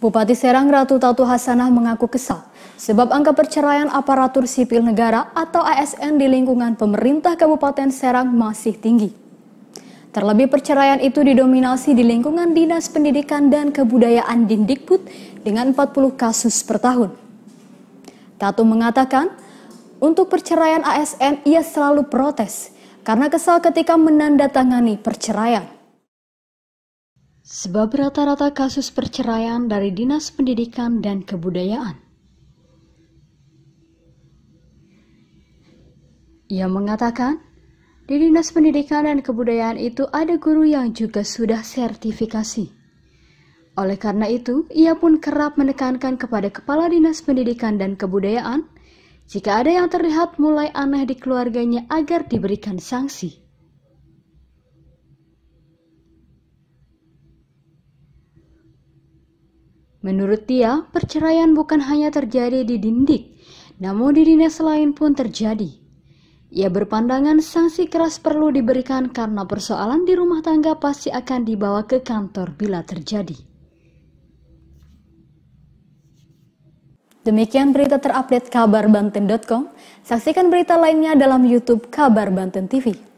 Bupati Serang Ratu Tatu Hasanah mengaku kesal sebab angka perceraian aparatur sipil negara atau ASN di lingkungan pemerintah Kabupaten Serang masih tinggi. Terlebih perceraian itu didominasi di lingkungan Dinas Pendidikan dan Kebudayaan Dindikbud dengan 40 kasus per tahun. Tatu mengatakan, untuk perceraian ASN ia selalu protes karena kesal ketika menandatangani perceraian. Sebab rata-rata kasus perceraian dari Dinas Pendidikan dan Kebudayaan. Ia mengatakan, di Dinas Pendidikan dan Kebudayaan itu ada guru yang juga sudah sertifikasi. Oleh karena itu, ia pun kerap menekankan kepada Kepala Dinas Pendidikan dan Kebudayaan jika ada yang terlihat mulai aneh di keluarganya agar diberikan sanksi. Menurut dia, perceraian bukan hanya terjadi di Dindik, namun di dinas lain pun terjadi. Ia berpandangan sanksi keras perlu diberikan karena persoalan di rumah tangga pasti akan dibawa ke kantor bila terjadi. Demikian berita terupdate kabarbanten.com. Saksikan berita lainnya dalam YouTube Kabar Banten TV.